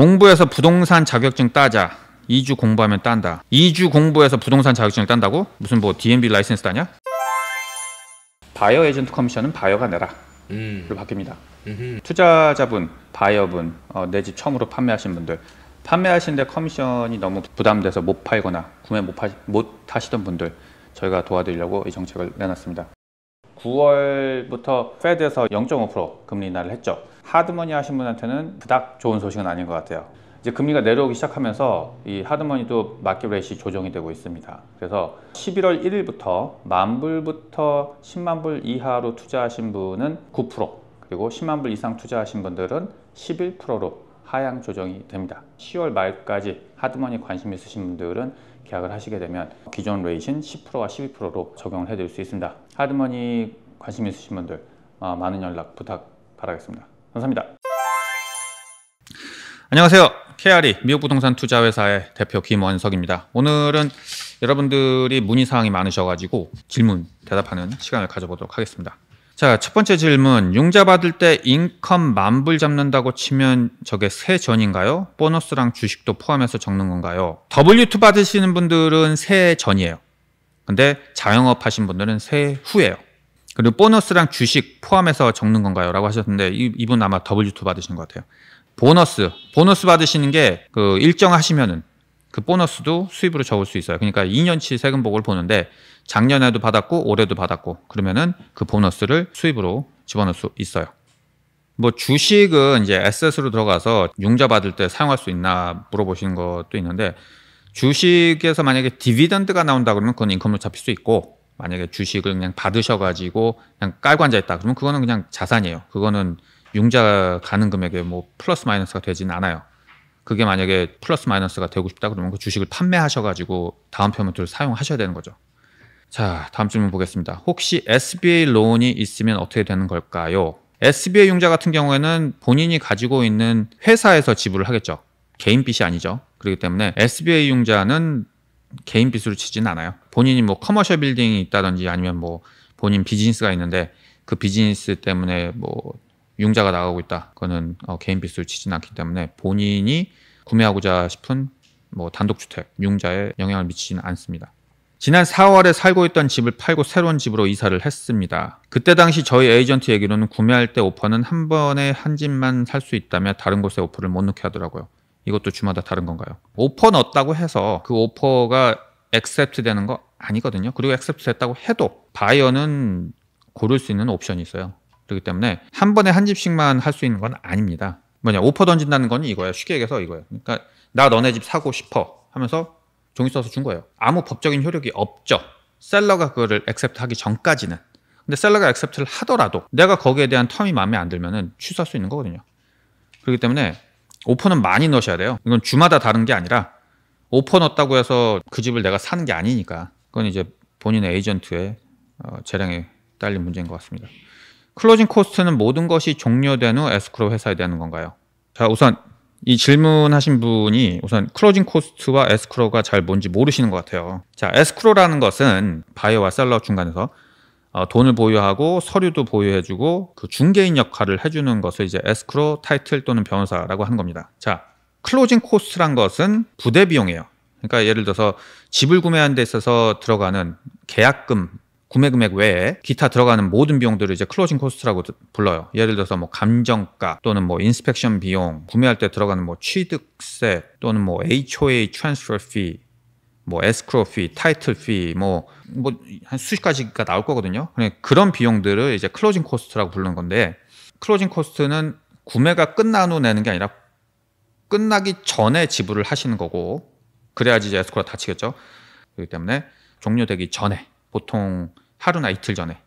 공부해서 부동산 자격증 따자. 2주 공부하면 딴다. 2주 공부해서 부동산 자격증을 딴다고? 무슨 뭐 DMB 라이센스 따냐? 바이어 에이전트 커미션은 바이어가 내라. 음. 로 바뀝니다. 음흠. 투자자분, 바이어분, 어, 내집 처음으로 판매하신 분들, 판매하시는데 커미션이 너무 부담돼서 못 팔거나 구매 못, 파, 못 하시던 분들 저희가 도와드리려고 이 정책을 내놨습니다. 9월부터 페드에서 0.5% 금리 인하를 했죠. 하드머니 하신 분한테는 그닥 좋은 소식은 아닌 것 같아요. 이제 금리가 내려오기 시작하면서 이 하드머니도 마켓 레이시 조정이 되고 있습니다. 그래서 11월 1일부터 만 불부터 10만 불 이하로 투자하신 분은 9% 그리고 10만 불 이상 투자하신 분들은 11%로 하향 조정이 됩니다. 10월 말까지 하드머니 관심 있으신 분들은 계약을 하시게 되면 기존 레이신 10%와 12%로 적용을 해드릴 수 있습니다. 하드머니 관심 있으신 분들 어, 많은 연락 부탁 바라겠습니다. 감사합니다. 안녕하세요. KRE 미국 부동산 투자회사의 대표 김원석입니다. 오늘은 여러분들이 문의사항이 많으셔가지고 질문 대답하는 시간을 가져보도록 하겠습니다. 자, 첫 번째 질문. 융자 받을 때 인컴 만불 잡는다고 치면 저게 세 전인가요? 보너스랑 주식도 포함해서 적는 건가요? W2 받으시는 분들은 세 전이에요. 근데 자영업 하신 분들은 세 후예요. 그리고 보너스랑 주식 포함해서 적는 건가요? 라고 하셨는데 이, 분 아마 W2 받으신 것 같아요. 보너스. 보너스 받으시는 게 그 일정 하시면은 그 보너스도 수입으로 적을 수 있어요. 그러니까 2년치 세금복을 보는데 작년에도 받았고 올해도 받았고 그러면은 그 보너스를 수입으로 집어넣을 수 있어요. 뭐 주식은 이제 에셋으로 들어가서 융자 받을 때 사용할 수 있나 물어보시는 것도 있는데 주식에서 만약에 디비던드가 나온다 그러면 그건 인컴으로 잡힐 수 있고 만약에 주식을 그냥 받으셔가지고 그냥 깔고 앉아 있다 그러면 그거는 그냥 자산이에요. 그거는 융자 가는 금액에 뭐 플러스 마이너스가 되진 않아요. 그게 만약에 플러스 마이너스가 되고 싶다 그러면 그 주식을 판매하셔가지고 다음 페이먼트 사용하셔야 되는 거죠. 자, 다음 질문 보겠습니다. 혹시 SBA 론이 있으면 어떻게 되는 걸까요? SBA 융자 같은 경우에는 본인이 가지고 있는 회사에서 지불을 하겠죠. 개인 빚이 아니죠. 그렇기 때문에 SBA 융자는 개인 빚으로 치진 않아요. 본인이 뭐 커머셜 빌딩이 있다든지 아니면 뭐 본인 비즈니스가 있는데 그 비즈니스 때문에 뭐 융자가 나가고 있다. 그거는 어, 개인 빚으로 치진 않기 때문에 본인이 구매하고자 싶은 뭐 단독주택 융자에 영향을 미치지는 않습니다. 지난 4월에 살고 있던 집을 팔고 새로운 집으로 이사를 했습니다. 그때 당시 저희 에이전트 얘기로는 구매할 때 오퍼는 한 번에 한 집만 살 수 있다며 다른 곳에 오퍼를 못 넣게 하더라고요. 이것도 주마다 다른 건가요? 오퍼 넣었다고 해서 그 오퍼가 액셉트 되는 거 아니거든요. 그리고 액셉트 됐다고 해도 바이어는 고를 수 있는 옵션이 있어요. 그렇기 때문에 한 번에 한 집씩만 할 수 있는 건 아닙니다. 뭐냐 오퍼 던진다는 건 이거예요. 쉽게 얘기해서 이거예요. 그러니까 나 너네 집 사고 싶어 하면서 종이 써서 준 거예요. 아무 법적인 효력이 없죠. 셀러가 그거를 액셉트하기 전까지는. 근데 셀러가 액셉트를 하더라도 내가 거기에 대한 텀이 마음에 안 들면은 취소할 수 있는 거거든요. 그렇기 때문에 오퍼는 많이 넣으셔야 돼요. 이건 주마다 다른 게 아니라 오퍼 넣었다고 해서 그 집을 내가 사는 게 아니니까 그건 이제 본인의 에이전트의 어, 재량에 딸린 문제인 것 같습니다. 클로징 코스트는 모든 것이 종료된 후 에스크로 회사에 대한 건가요? 자 우선 이 질문하신 분이 우선 클로징 코스트와 에스크로가 잘 뭔지 모르시는 것 같아요. 자, 에스크로라는 것은 바이어와 셀러 중간에서 어, 돈을 보유하고 서류도 보유해주고 그 중개인 역할을 해주는 것을 이제 에스크로, 타이틀 또는 변호사라고 하는 겁니다. 자, 클로징 코스트란 것은 부대 비용이에요. 그러니까 예를 들어서 집을 구매한 데 있어서 들어가는 계약금 구매 금액 외에 기타 들어가는 모든 비용들을 이제 클로징 코스트라고 불러요. 예를 들어서 뭐 감정가 또는 뭐 인스펙션 비용, 구매할 때 들어가는 뭐 취득세 또는 뭐 HOA 트랜스퍼 피, 뭐 에스크로 피, 타이틀 피, 뭐뭐 한 수십 가지가 나올 거거든요. 그러니까 그런 비용들을 이제 클로징 코스트라고 부르는 건데 클로징 코스트는 구매가 끝난 후 내는 게 아니라 끝나기 전에 지불을 하시는 거고 그래야지 이제 에스코가 다치겠죠. 그렇기 때문에 종료되기 전에 보통 하루나 이틀 전에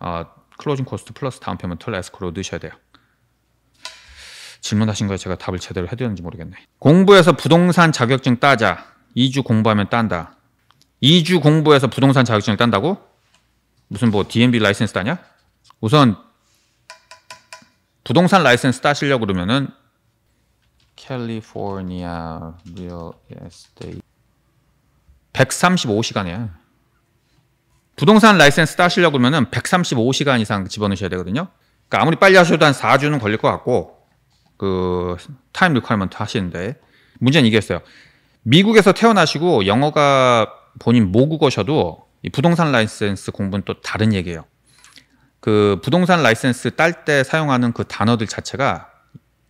어, 클로징 코스트 플러스 다운 페이먼트 에스크로 넣으셔야 돼요. 질문하신 거에 제가 답을 제대로 해드렸는지 모르겠네. 공부해서 부동산 자격증 따자. 2주 공부하면 딴다. 2주 공부해서 부동산 자격증을 딴다고? 무슨 뭐 DMB 라이센스 따냐? 우선 부동산 라이센스 따시려고 그러면은 캘리포니아 리얼 에스테이 135시간이야. 부동산 라이센스 따시려고 하면 135시간 이상 집어넣으셔야 되거든요. 그러니까 아무리 빨리 하셔도 한 4주는 걸릴 것 같고 그 타임 리ኳ이먼트 하시는데 문제는 이게있어요 미국에서 태어나시고 영어가 본인 모국어셔도 부동산 라이센스 공부는 또 다른 얘기예요. 그 부동산 라이센스 딸 때 사용하는 그 단어들 자체가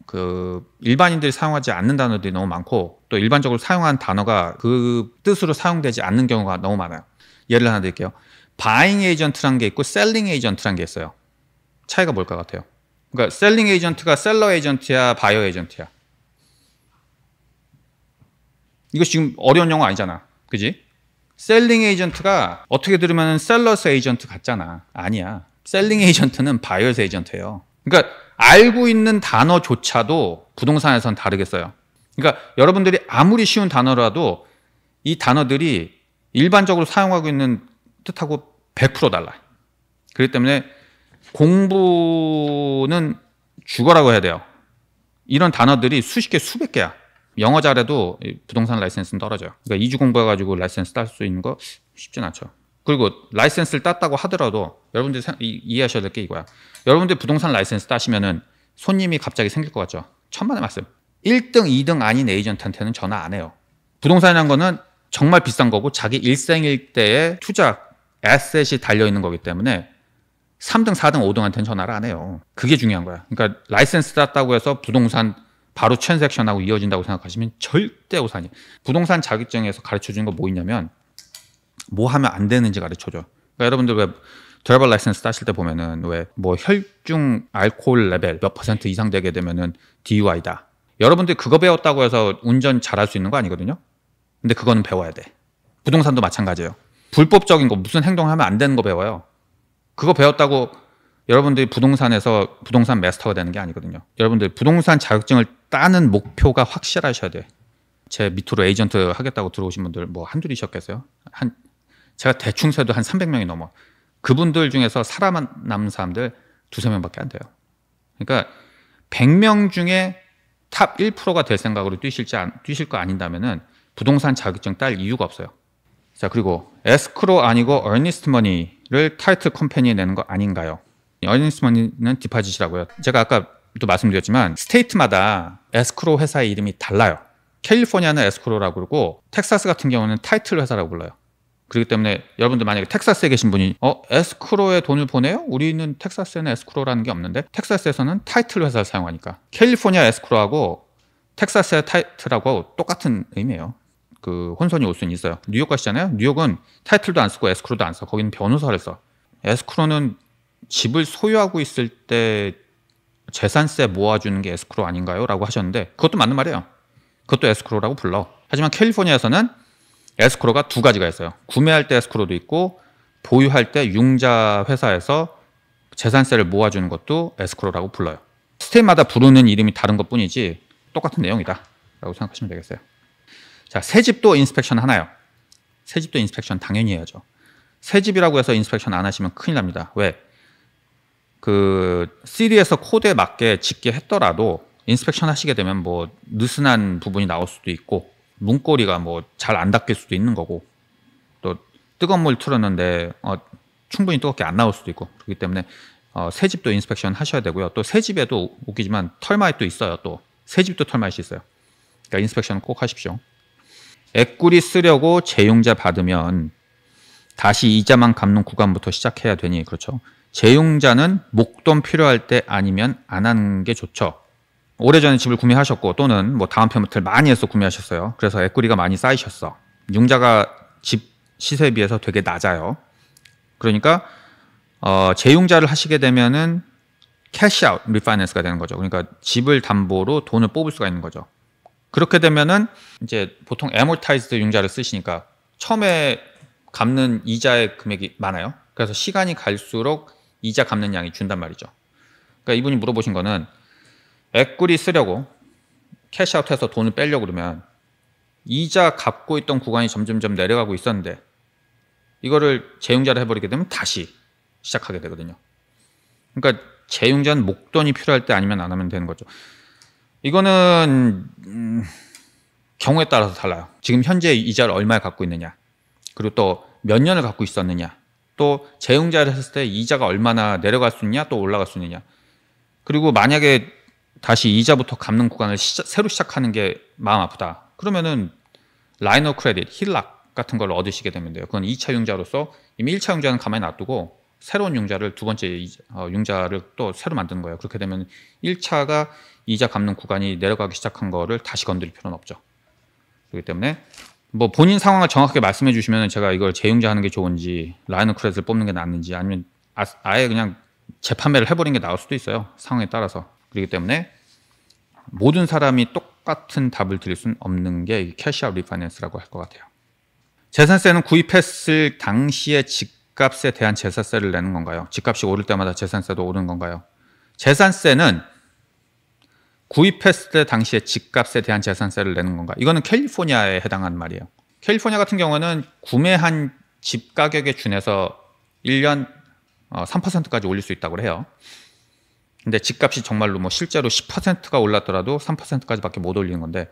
그 일반인들이 사용하지 않는 단어들이 너무 많고 또 일반적으로 사용한 단어가 그 뜻으로 사용되지 않는 경우가 너무 많아요. 예를 하나 드릴게요. 바잉 에이전트란게 있고 셀링 에이전트란게 있어요. 차이가 뭘 것 같아요? 그러니까 셀링 에이전트가 셀러 에이전트야, 바이어 에이전트야. 이거 지금 어려운 용어 아니잖아. 그지? 셀링 에이전트가 어떻게 들으면 셀러스 에이전트 같잖아. 아니야. 셀링 에이전트는 바이어스 에이전트예요. 그러니까 알고 있는 단어조차도 부동산에선 다르겠어요. 그러니까 여러분들이 아무리 쉬운 단어라도 이 단어들이 일반적으로 사용하고 있는 뜻하고 100% 달라. 그렇기 때문에 공부는 죽어라고 해야 돼요. 이런 단어들이 수십 개, 수백 개야. 영어 잘해도 부동산 라이센스는 떨어져요. 그러니까 이주 공부해가지고 라이센스 딸 수 있는 거 쉽진 않죠. 그리고 라이센스를 땄다고 하더라도 여러분들 이해하셔야 될 게 이거야. 여러분들 부동산 라이센스 따시면은 손님이 갑자기 생길 것 같죠? 천만의 말씀. 1등, 2등 아닌 에이전트한테는 전화 안 해요. 부동산이란 거는 정말 비싼 거고 자기 일생일 때의 투자 에셋이 달려 있는 거기 때문에 3등, 4등, 5등한테는 전화를 안 해요. 그게 중요한 거야. 그러니까 라이센스 땄다고 해서 부동산 바로 트랜섹션하고 이어진다고 생각하시면 절대 오산이. 부동산 자격증에서 가르쳐 주는 거 뭐 있냐면 뭐 하면 안 되는지 가르쳐 줘. 그러니까 여러분들 왜 드라이버 라이센스 따실 때 보면은 왜 뭐 혈중 알코올 레벨 몇 퍼센트 이상 되게 되면은 DUI다. 여러분들 그거 배웠다고 해서 운전 잘 할 수 있는 거 아니거든요. 근데 그거는 배워야 돼. 부동산도 마찬가지예요. 불법적인 거 무슨 행동하면 을안 되는 거 배워요. 그거 배웠다고 여러분들이 부동산에서 부동산 마스터가 되는 게 아니거든요. 여러분들 부동산 자격증을 따는 목표가 확실하셔야 돼. 제 밑으로 에이전트 하겠다고 들어오신 분들 뭐 한둘이셨겠어요? 한 제가 대충 세도 한 300명이 넘어. 그분들 중에서 살아 남은 사람들 두세 명밖에 안 돼요. 그러니까 100명 중에 탑 1%가 될 생각으로 뛰실지 안, 뛰실 거 아닌다면은 부동산 자격증 딸 이유가 없어요. 자, 그리고 에스크로 아니고 어니스트 머니를 타이틀 컴퍼니에 내는 거 아닌가요? 어니스트 머니는 디파짓이라고요. 제가 아까도 말씀드렸지만 스테이트마다 에스크로 회사의 이름이 달라요. 캘리포니아는 에스크로라고 그러고 텍사스 같은 경우는 타이틀 회사라고 불러요. 그렇기 때문에 여러분들 만약에 텍사스에 계신 분이 어 에스크로에 돈을 보내요? 우리는 텍사스에는 에스크로라는 게 없는데 텍사스에서는 타이틀 회사를 사용하니까 캘리포니아 에스크로하고 텍사스의 타이틀하고 똑같은 의미예요. 그 혼선이 올 수는 있어요. 뉴욕 가시잖아요. 뉴욕은 타이틀도 안 쓰고 에스크로도 안 써. 거기는 변호사를 써. 에스크로는 집을 소유하고 있을 때 재산세 모아주는 게 에스크로 아닌가요? 라고 하셨는데 그것도 맞는 말이에요. 그것도 에스크로라고 불러. 하지만 캘리포니아에서는 에스크로가 두 가지가 있어요. 구매할 때 에스크로도 있고 보유할 때 융자 회사에서 재산세를 모아주는 것도 에스크로라고 불러요. 스테이마다 부르는 이름이 다른 것 뿐이지 똑같은 내용이다. 라고 생각하시면 되겠어요. 자, 새 집도 인스펙션 하나요. 새 집도 인스펙션 당연히 해야죠. 새 집이라고 해서 인스펙션 안 하시면 큰일 납니다. 왜? 그 c d 에서 코드에 맞게 짓게 했더라도 인스펙션 하시게 되면 뭐 느슨한 부분이 나올 수도 있고 문고리가 뭐 잘 안 닦일 수도 있는 거고 또 뜨거운 물 틀었는데 어, 충분히 뜨겁게 안 나올 수도 있고 그렇기 때문에 어, 새 집도 인스펙션 하셔야 되고요. 또 새 집에도 웃기지만 털마이 또 있어요. 또새 집도 털마이 있어요. 그러니까 인스펙션 꼭 하십시오. 액구이 쓰려고 재용자 받으면 다시 이자만 갚는 구간부터 시작해야 되니 그렇죠. 재용자는 목돈 필요할 때 아니면 안 하는 게 좋죠. 오래전에 집을 구매하셨고 또는 뭐 다음 편부터 많이 해서 구매하셨어요. 그래서 액구이가 많이 쌓이셨어. 융자가 집 시세에 비해서 되게 낮아요. 그러니까 어, 재용자를 하시게 되면은 캐시아웃 리파이낸스가 되는 거죠. 그러니까 집을 담보로 돈을 뽑을 수가 있는 거죠. 그렇게 되면은 이제 보통 에몰타이즈드 융자를 쓰시니까 처음에 갚는 이자의 금액이 많아요. 그래서 시간이 갈수록 이자 갚는 양이 준단 말이죠. 그러니까 이분이 물어보신 거는 액꾸이 쓰려고 캐시아웃해서 돈을 빼려고 그러면 이자 갚고 있던 구간이 점점점 내려가고 있었는데 이거를 재융자를 해버리게 되면 다시 시작하게 되거든요. 그러니까 재융자는 목돈이 필요할 때 아니면 안 하면 되는 거죠. 이거는 음, 경우에 따라서 달라요. 지금 현재 이자를 얼마에 갖고 있느냐, 그리고 또 몇 년을 갖고 있었느냐, 또 재융자를 했을 때 이자가 얼마나 내려갈 수 있냐, 또 올라갈 수 있느냐. 그리고 만약에 다시 이자부터 갚는 구간을 시작, 새로 시작하는 게 마음 아프다. 그러면은 라이너 크레딧, 힐락 같은 걸 얻으시게 되면 돼요. 그건 2차 융자로서 이미 1차 융자는 가만히 놔두고 새로운 융자를 두 번째 어, 융자를 또 새로 만드는 거예요. 그렇게 되면 1차가 이자 갚는 구간이 내려가기 시작한 거를 다시 건드릴 필요는 없죠. 그렇기 때문에 뭐 본인 상황을 정확하게 말씀해 주시면 제가 이걸 재융자하는 게 좋은지 라이너 크레스를 뽑는 게 낫는지 아니면 아, 예 그냥 재판매를 해버린 게 나올 수도 있어요. 상황에 따라서. 그렇기 때문에 모든 사람이 똑같은 답을 드릴 수는 없는 게 캐시아웃 리파이낸스라고 할 것 같아요. 재산세는 구입했을 당시에 직 집값에 대한 재산세를 내는 건가요? 집값이 오를 때마다 재산세도 오른 건가요? 재산세는 구입했을 때 당시에 집값에 대한 재산세를 내는 건가? 이거는 캘리포니아에 해당한 말이에요. 캘리포니아 같은 경우는 구매한 집 가격에 준해서 1년 3%까지 어, 올릴 수 있다고 해요. 근데 집값이 정말로 뭐 실제로 10%가 올랐더라도 3%까지밖에 못 올리는 건데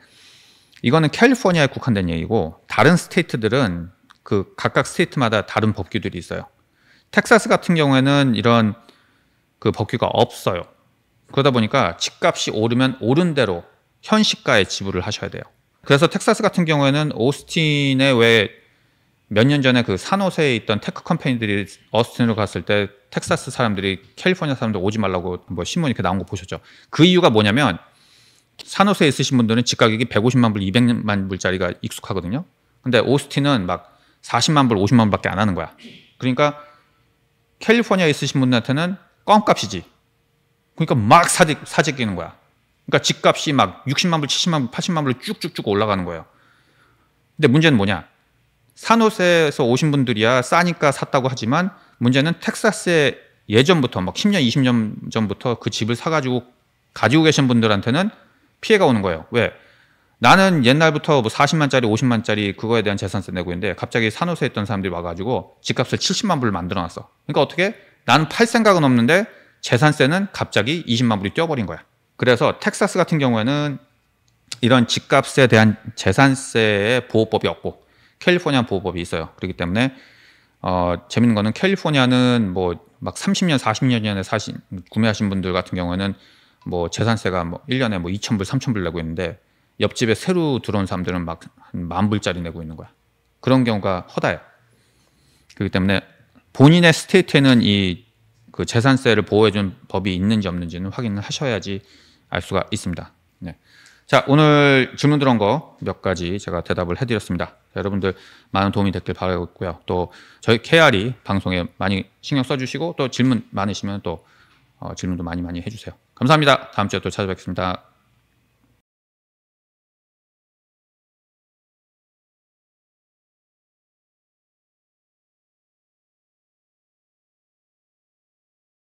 이거는 캘리포니아에 국한된 얘기고 다른 스테이트들은 그 각각 스테이트마다 다른 법규들이 있어요. 텍사스 같은 경우에는 이런 그 법규가 없어요. 그러다 보니까 집값이 오르면 오른 대로 현 시가에 지불을 하셔야 돼요. 그래서 텍사스 같은 경우에는 오스틴에 왜 몇 년 전에 그 산호세에 있던 테크 컴퍼니들이 어스틴으로 갔을 때 텍사스 사람들이 캘리포니아 사람들 오지 말라고 뭐 신문 이렇게 나온 거 보셨죠? 그 이유가 뭐냐면 산호세에 있으신 분들은 집 가격이 150만 불, 200만 불짜리가 익숙하거든요. 근데 오스틴은 막 40만 불, 50만 불밖에 안 하는 거야. 그러니까 캘리포니아에 있으신 분들한테는 껌값이지. 그러니까 막 사재, 사재끼는 거야. 그러니까 집값이 막 60만 불, 70만 불, 80만 불로 쭉쭉쭉 올라가는 거예요. 근데 문제는 뭐냐? 산호세에서 오신 분들이야 싸니까 샀다고 하지만 문제는 텍사스에 예전부터 막 10년, 20년 전부터 그 집을 사가지고 가지고 계신 분들한테는 피해가 오는 거예요. 왜? 나는 옛날부터 뭐 40만짜리, 50만짜리 그거에 대한 재산세 내고 있는데 갑자기 산호세 했던 사람들이 와가지고 집값을 70만 불을 만들어 놨어. 그러니까 어떻게? 나는 팔 생각은 없는데 재산세는 갑자기 20만 불이 뛰어버린 거야. 그래서 텍사스 같은 경우에는 이런 집값에 대한 재산세의 보호법이 없고 캘리포니아 보호법이 있어요. 그렇기 때문에 어, 재밌는 거는 캘리포니아는 뭐 막 30년, 40년 전에 사신 구매하신 분들 같은 경우에는 뭐 재산세가 뭐 1년에 뭐 2천 불, 3천 불 내고 있는데 옆집에 새로 들어온 사람들은 막만 불짜리 내고 있는 거야. 그런 경우가 허다해요. 그렇기 때문에 본인의 스테이트에는 이 그 재산세를 보호해준 법이 있는지 없는지는 확인을 하셔야지 알 수가 있습니다. 네. 자, 오늘 질문 들어온 거 몇 가지 제가 대답을 해드렸습니다. 여러분들 많은 도움이 됐길 바라겠고요. 또 저희 KR이 방송에 많이 신경 써주시고 또 질문 많으시면 또 어, 질문도 많이 많이 해주세요. 감사합니다. 다음 주에 또 찾아뵙겠습니다.